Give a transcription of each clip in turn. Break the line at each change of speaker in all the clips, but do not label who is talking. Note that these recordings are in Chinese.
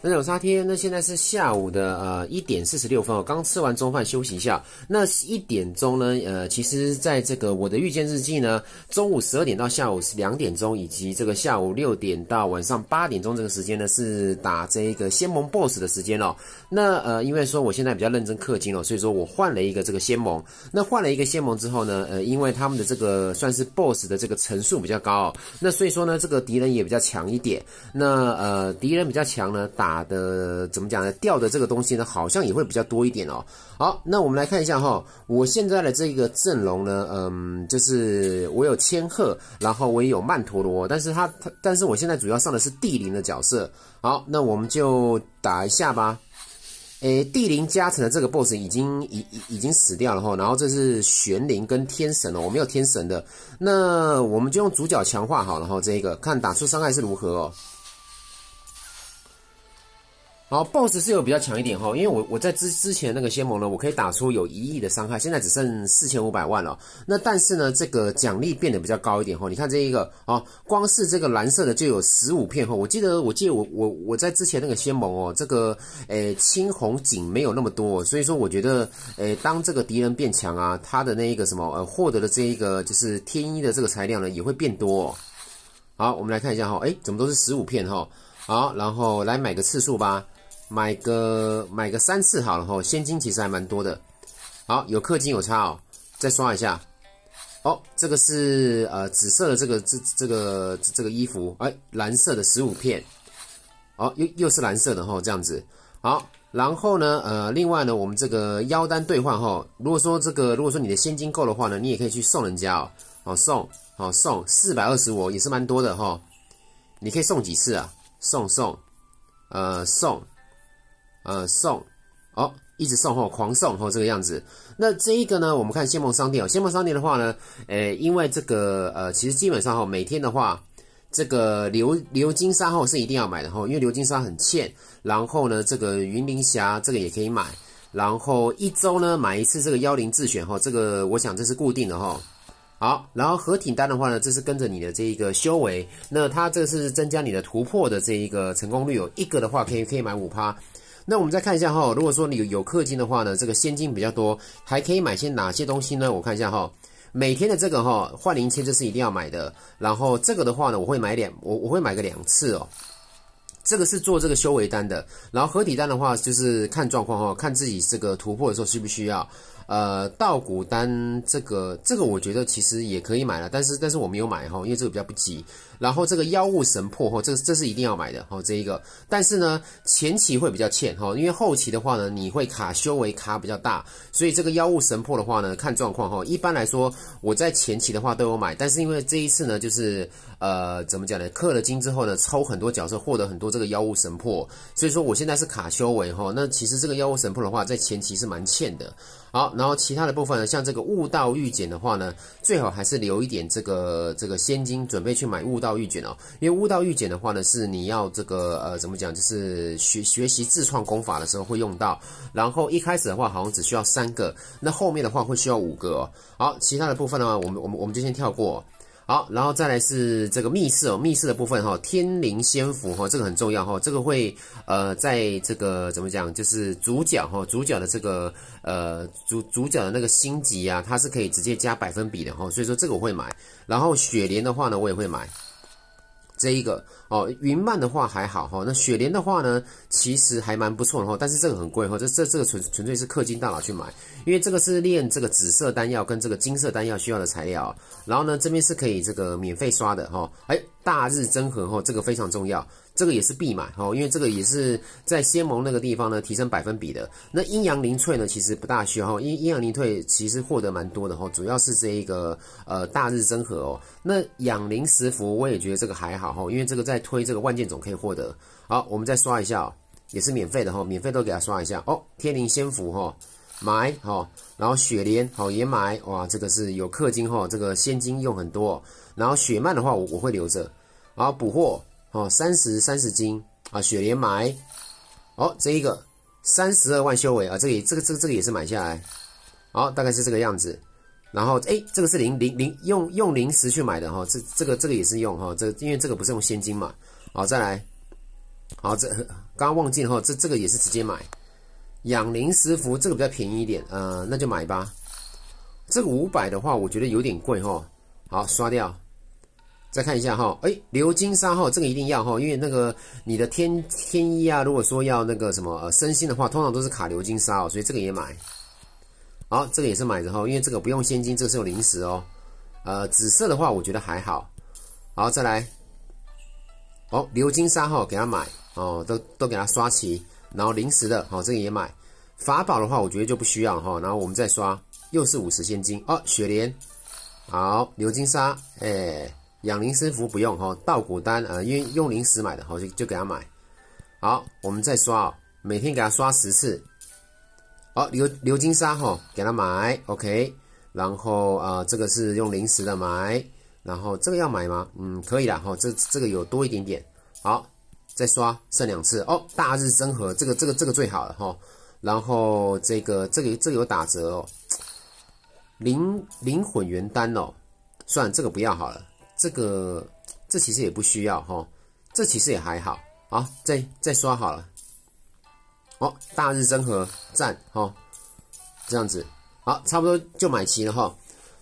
那柳沙天，那现在是下午的呃一点四十六分哦，刚吃完中饭休息一下。那一点钟呢，呃，其实在这个我的遇见日记呢，中午十二点到下午两点钟，以及这个下午六点到晚上八点钟这个时间呢，是打这个仙盟 boss 的时间哦。那呃，因为说我现在比较认真氪金了，所以说我换了一个这个仙盟。那换了一个仙盟之后呢，呃，因为他们的这个算是 boss 的这个层数比较高，那所以说呢，这个敌人也比较强一点。那呃，敌人比较强呢，打。打的怎么讲呢？掉的这个东西呢，好像也会比较多一点哦。好，那我们来看一下哈，我现在的这个阵容呢，嗯，就是我有千鹤，然后我也有曼陀罗，但是它它，但是我现在主要上的是地灵的角色。好，那我们就打一下吧。诶，地灵加成的这个 boss 已经已已已经死掉了哈。然后这是玄灵跟天神哦，我没有天神的，那我们就用主角强化好，了哈，这一个看打出伤害是如何哦。好，boss 是有比较强一点哈，因为我我在之之前那个仙盟呢，我可以打出有一亿的伤害，现在只剩四千五百万了。那但是呢，这个奖励变得比较高一点哈。你看这一个啊，光是这个蓝色的就有十五片哈。我记得我记得我我我在之前那个仙盟哦，这个诶青红锦没有那么多，所以说我觉得诶当这个敌人变强啊，他的那一个什么呃获得的这一个就是天一的这个材料呢也会变多。好，我们来看一下哈，哎怎么都是十五片哈。好，然后来买个次数吧。买个买个三次好了哈，现金其实还蛮多的。好，有氪金有差哦，再刷一下。哦，这个是呃紫色的这个这这个这个衣服，哎，蓝色的十五片。哦，又又是蓝色的哈，这样子。好，然后呢，呃，另外呢，我们这个腰丹兑换哈，如果说这个如果说你的现金够的话呢，你也可以去送人家哦。好送，好送，四百二十五也是蛮多的哈。你可以送几次啊？送送，呃送。呃，送，哦，一直送吼，狂送吼，这个样子。那这一个呢，我们看仙盟商店哦。仙盟商店的话呢，诶，因为这个呃，其实基本上哦，每天的话，这个流流金沙哦、是一定要买的哦，因为流金沙很欠。然后呢，这个云灵霞这个也可以买。然后一周呢买一次这个幺零自选哦，这个我想这是固定的哦。好，然后合体单的话呢，这是跟着你的这一个修为，那它这是增加你的突破的这一个成功率，有一个的话可以可以买五趴。那我们再看一下哈，如果说你有有氪金的话呢，这个现金比较多，还可以买些哪些东西呢？我看一下哈，每天的这个哈换零钱这是一定要买的，然后这个的话呢，我会买两我我会买个两次哦，这个是做这个修为单的，然后合体单的话就是看状况哈，看自己这个突破的时候需不需要。呃，稻谷丹这个这个，我觉得其实也可以买了，但是但是我没有买哈，因为这个比较不急。然后这个妖物神魄哈，这这是一定要买的哈，这一个。但是呢，前期会比较欠哈，因为后期的话呢，你会卡修为卡比较大，所以这个妖物神魄的话呢，看状况哈。一般来说，我在前期的话都有买，但是因为这一次呢，就是呃怎么讲呢，氪了金之后呢，抽很多角色，获得很多这个妖物神魄，所以说我现在是卡修为哈。那其实这个妖物神魄的话，在前期是蛮欠的。好，然后其他的部分呢，像这个悟道玉简的话呢，最好还是留一点这个这个仙金，准备去买悟道玉简哦。因为悟道玉简的话呢，是你要这个呃怎么讲，就是学学习自创功法的时候会用到。然后一开始的话好像只需要三个，那后面的话会需要五个哦。好，其他的部分的话，我们我们我们就先跳过。好，然后再来是这个密室哦，密室的部分哈，天灵仙府哈，这个很重要哈，这个会呃，在这个怎么讲，就是主角哈，主角的这个呃主主角的那个星级啊，它是可以直接加百分比的哈，所以说这个我会买，然后雪莲的话呢，我也会买。这一个哦，云曼的话还好哈，那雪莲的话呢，其实还蛮不错的哈，但是这个很贵哈，这这这个纯纯粹是氪金大佬去买，因为这个是练这个紫色丹药跟这个金色丹药需要的材料然后呢，这边是可以这个免费刷的哈，哎，大日真核哈，这个非常重要。这个也是必买哈，因为这个也是在仙盟那个地方呢提升百分比的。那阴阳灵萃呢，其实不大需要，因阴阳灵萃其实获得蛮多的哈，主要是这一个呃大日真和哦。那养灵石符我也觉得这个还好哈，因为这个在推这个万剑种可以获得。好，我们再刷一下，也是免费的哈，免费都给他刷一下哦。天灵仙符哈，买哈，然后雪莲好也买，哇，这个是有氪金哈，这个仙金用很多。然后雪漫的话，我我会留着，然后补货。哦，三十三十斤啊，雪莲埋。哦，这一个三十二万修为啊，这里这个这个这个也是买下来。好，大概是这个样子。然后哎，这个是零零零用用零食去买的哈，这这个这个也是用哈，这因为这个不是用现金嘛。好，再来。好，这刚刚忘记了哈，这这个也是直接买养灵食符，这个比较便宜一点，呃，那就买吧。这个五百的话，我觉得有点贵哈。好，刷掉。再看一下哈，哎，流金砂哈，这个一定要哈，因为那个你的天天一啊，如果说要那个什么呃身心的话，通常都是卡流金砂哦，所以这个也买。好，这个也是买的哈，因为这个不用现金，这是有零食哦。呃，紫色的话我觉得还好。好，再来。哦，流金砂哈，给他买哦，都都给他刷齐。然后零食的，好，这个也买。法宝的话我觉得就不需要哈，然后我们再刷，又是五十现金哦。雪莲，好，流金砂，哎。养灵师傅不用哈，稻谷丹呃，因为用零食买的，好就就给他买。好，我们再刷哦，每天给他刷十次。好，流流金沙哈，给他买。OK，然后啊，这个是用零食的买，然后这个要买吗？嗯，可以的哈，这这个有多一点点。好，再刷剩两次哦。大日真和这个这个这个最好了哈，然后这个这个这个有打折哦。灵灵魂元丹哦，算这个不要好了。这个这其实也不需要哈，这其实也还好啊，再再刷好了。哦，大日真和赞哈，这样子好，差不多就买齐了哈。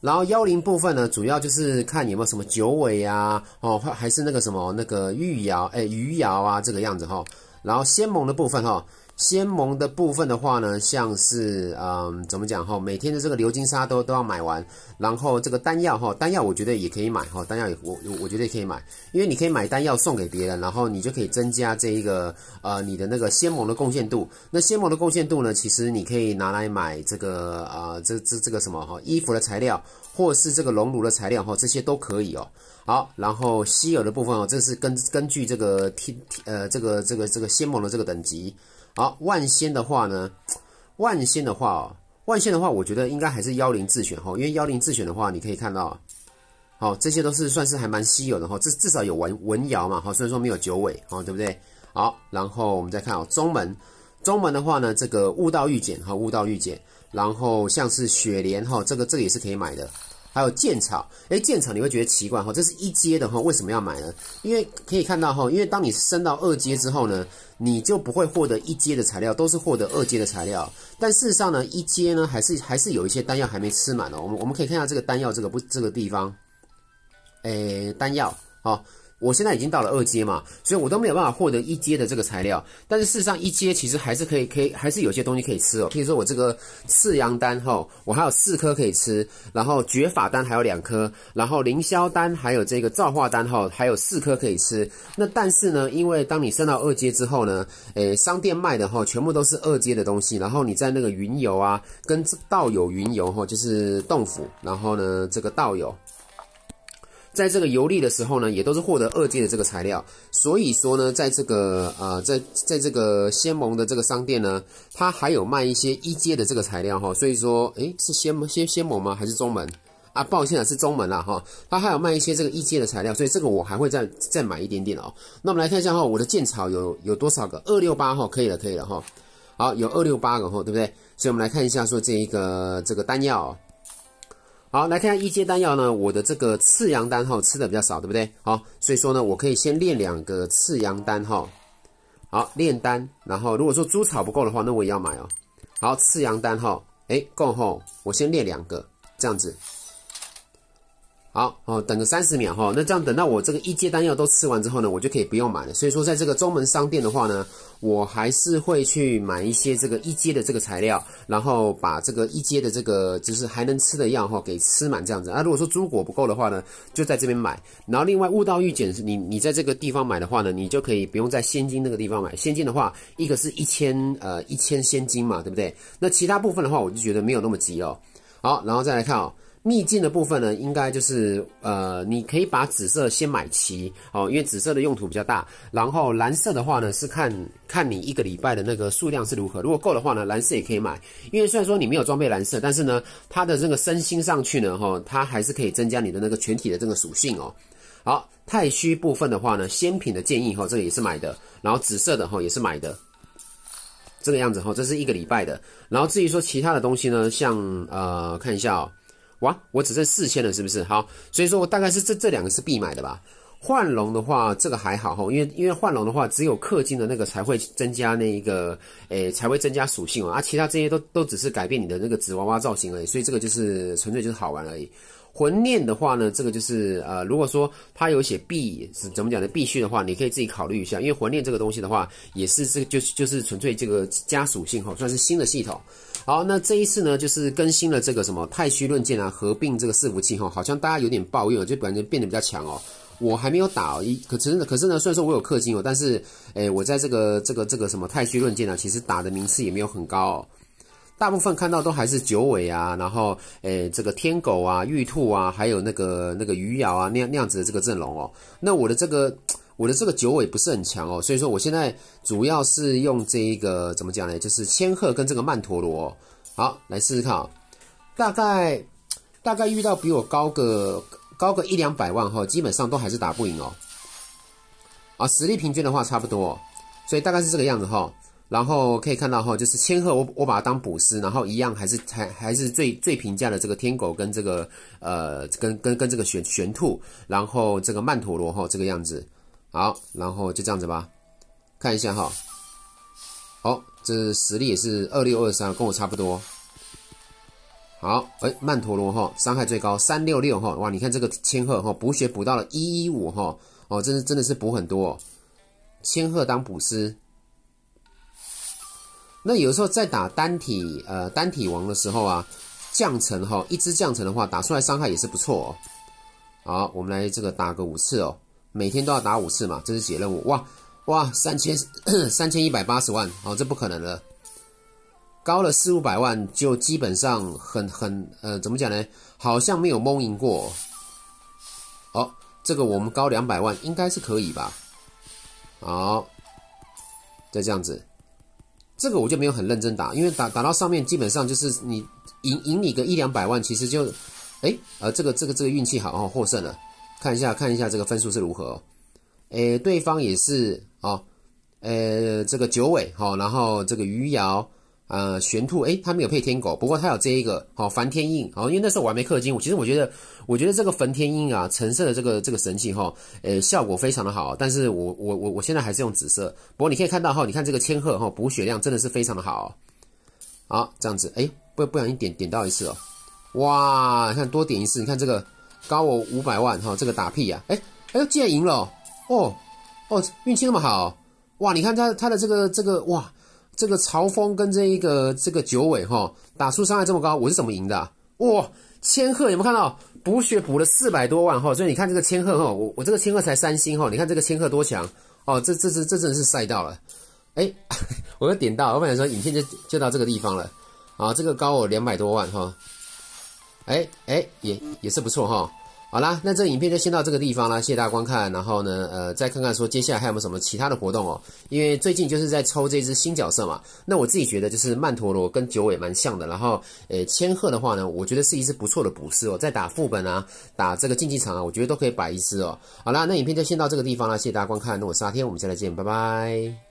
然后幺零部分呢，主要就是看有没有什么九尾呀，哦，还还是那个什么那个玉瑶，哎，鱼瑶啊这个样子哈。然后仙盟的部分哈。仙盟的部分的话呢，像是嗯，怎么讲哈？每天的这个流金沙都都要买完，然后这个丹药哈，丹药我觉得也可以买哈，丹药也我我我觉得也可以买，因为你可以买丹药送给别人，然后你就可以增加这一个呃你的那个仙盟的贡献度。那仙盟的贡献度呢，其实你可以拿来买这个啊这这这个什么哈衣服的材料，或是这个熔炉的材料哈，这些都可以哦。好，然后稀有的部分哦，这是根根据这个天呃这个这个这个仙盟的这个等级。好，万仙的话呢，万仙的话，万仙的话，我觉得应该还是幺零自选哈，因为幺零自选的话，你可以看到，好，这些都是算是还蛮稀有的哈，至至少有文文瑶嘛哈，虽然说没有九尾哦，对不对？好，然后我们再看哦，宗门，宗门的话呢，这个悟道御简哈，悟道御简，然后像是雪莲哈，这个这个也是可以买的。还有建草，哎，建草你会觉得奇怪哈，这是一阶的哈，为什么要买呢？因为可以看到哈，因为当你升到二阶之后呢，你就不会获得一阶的材料，都是获得二阶的材料。但事实上呢，一阶呢还是还是有一些丹药还没吃满的。我们我们可以看一下这个丹药，这个不这个地方，哎，丹药好，我现在已经到了二阶嘛，所以我都没有办法获得一阶的这个材料。但是事实上，一阶其实还是可以，可以还是有些东西可以吃哦。可以说我这个次阳丹哈，我还有四颗可以吃，然后绝法丹还有两颗，然后凌霄丹还有这个造化丹哈，还有四颗可以吃。那但是呢，因为当你升到二阶之后呢，诶，商店卖的哈全部都是二阶的东西。然后你在那个云游啊，跟道友云游哈，就是洞府。然后呢，这个道友。在这个游历的时候呢，也都是获得二阶的这个材料，所以说呢，在这个呃，在在这个仙盟的这个商店呢，它还有卖一些一阶的这个材料哈，所以说，诶，是仙仙仙盟吗？还是中门？啊，抱歉啊，是中门了哈，它还有卖一些这个一阶的材料，所以这个我还会再再买一点点哦。那我们来看一下哈，我的剑草有有多少个？二六八哈，可以了，可以了哈。好，有二六八个哈，对不对？所以我们来看一下，说这一个这个丹药。好，来看下一阶丹药呢。我的这个赤阳丹哈吃的比较少，对不对？好，所以说呢，我可以先练两个赤阳丹哈。好，炼丹，然后如果说猪草不够的话，那我也要买哦。好，赤阳丹哈，哎，够哈，我先练两个，这样子。好哦，等个三十秒哈。那这样等到我这个一阶丹药都吃完之后呢，我就可以不用买了。所以说，在这个宗门商店的话呢，我还是会去买一些这个一阶的这个材料，然后把这个一阶的这个就是还能吃的药哈给吃满这样子啊。如果说朱果不够的话呢，就在这边买。然后另外悟道玉简是你你在这个地方买的话呢，你就可以不用在仙金那个地方买。仙金的话，一个是一千呃一千仙金嘛，对不对？那其他部分的话，我就觉得没有那么急哦。好，然后再来看哦。秘境的部分呢，应该就是呃，你可以把紫色先买齐哦，因为紫色的用途比较大。然后蓝色的话呢，是看看你一个礼拜的那个数量是如何。如果够的话呢，蓝色也可以买，因为虽然说你没有装备蓝色，但是呢，它的这个身心上去呢，哈，它还是可以增加你的那个全体的这个属性哦。好，太虚部分的话呢，仙品的建议哈，这个也是买的。然后紫色的哈也是买的，这个样子哈，这是一个礼拜的。然后至于说其他的东西呢，像呃，看一下哦。哇，我只剩四千了，是不是？好，所以说我大概是这这两个是必买的吧。幻龙的话，这个还好哈，因为因为幻龙的话，只有氪金的那个才会增加那一个，诶才会增加属性啊，其他这些都都只是改变你的那个纸娃娃造型而已，所以这个就是纯粹就是好玩而已。魂念的话呢，这个就是呃，如果说它有写必是怎么讲的必须的话，你可以自己考虑一下，因为魂念这个东西的话，也是这个就是就是纯粹这个加属性哈，算是新的系统。好，那这一次呢，就是更新了这个什么太虚论剑啊，合并这个伺服器哈，好像大家有点抱怨，就感觉变得比较强哦。我还没有打，一可是可是呢，虽然说我有氪金哦，但是诶，我在这个这个这个什么太虚论剑啊，其实打的名次也没有很高哦。大部分看到都还是九尾啊，然后诶，这个天狗啊、玉兔啊，还有那个那个鱼瑶啊那样那样子的这个阵容哦。那我的这个。我的这个九尾不是很强哦，所以说我现在主要是用这一个怎么讲呢？就是千鹤跟这个曼陀罗。好，来试试看啊，大概大概遇到比我高个高个一两百万哈，基本上都还是打不赢哦。啊，实力平均的话差不多，所以大概是这个样子哈。然后可以看到哈，就是千鹤，我我把它当捕食，然后一样还是才还是最最平价的这个天狗跟这个呃跟跟跟这个玄玄兔，然后这个曼陀罗哈这个样子。好，然后就这样子吧，看一下哈。好，这实力也是二六二三，跟我差不多。好，哎，曼陀罗哈，伤害最高三六六哈，哇，你看这个千鹤哈，补血补到了一一五哈，哦，真的真的是补很多。千鹤当补师，那有时候在打单体呃单体王的时候啊，降层哈，一只降层的话，打出来伤害也是不错哦。好，我们来这个打个五次哦。每天都要打五次嘛，这是解任务哇哇三千 三千一百八十万哦，这不可能了，高了四五百万就基本上很很呃怎么讲呢？好像没有蒙赢过。哦，这个我们高两百万应该是可以吧？好，再这样子，这个我就没有很认真打，因为打打到上面基本上就是你赢赢你个一两百万，其实就哎呃这个这个这个运气好哦获胜了。看一下，看一下这个分数是如何。哎，对方也是哦。呃，这个九尾哦，然后这个余姚，呃，玄兔，哎，他没有配天狗，不过他有这一个哦，梵天印哦。因为那时候我还没氪金，我其实我觉得，我觉得这个梵天印啊，橙色的这个这个神器哈，呃，效果非常的好。但是我我我我现在还是用紫色。不过你可以看到哈，你看这个千鹤哈，补血量真的是非常的好。好，这样子，哎，不不小心点点到一次哦。哇，你看多点一次，你看这个。高我五百万哈，这个打屁呀！哎哎，竟然赢了哦哦，运气那么好哇！你看他他的这个这个哇，这个朝风跟这一个这个九尾哈，打出伤害这么高，我是怎么赢的哇？千鹤有没有看到补血补了四百多万哈？所以你看这个千鹤哈，我我这个千鹤才三星哈，你看这个千鹤多强哦！这这这这真是赛到了！哎，我又点到，我本来说影片就就到这个地方了啊！这个高我两百多万哈。哎哎，也也是不错哈。好啦，那这影片就先到这个地方啦，谢谢大家观看。然后呢，呃，再看看说接下来还有没有什么其他的活动哦。因为最近就是在抽这只新角色嘛。那我自己觉得就是曼陀罗跟九尾蛮像的。然后，呃，千鹤的话呢，我觉得是一只不错的捕食哦，在打副本啊、打这个竞技场啊，我觉得都可以摆一只哦。好啦，那影片就先到这个地方啦，谢谢大家观看。那我是阿天，我们再来见，拜拜。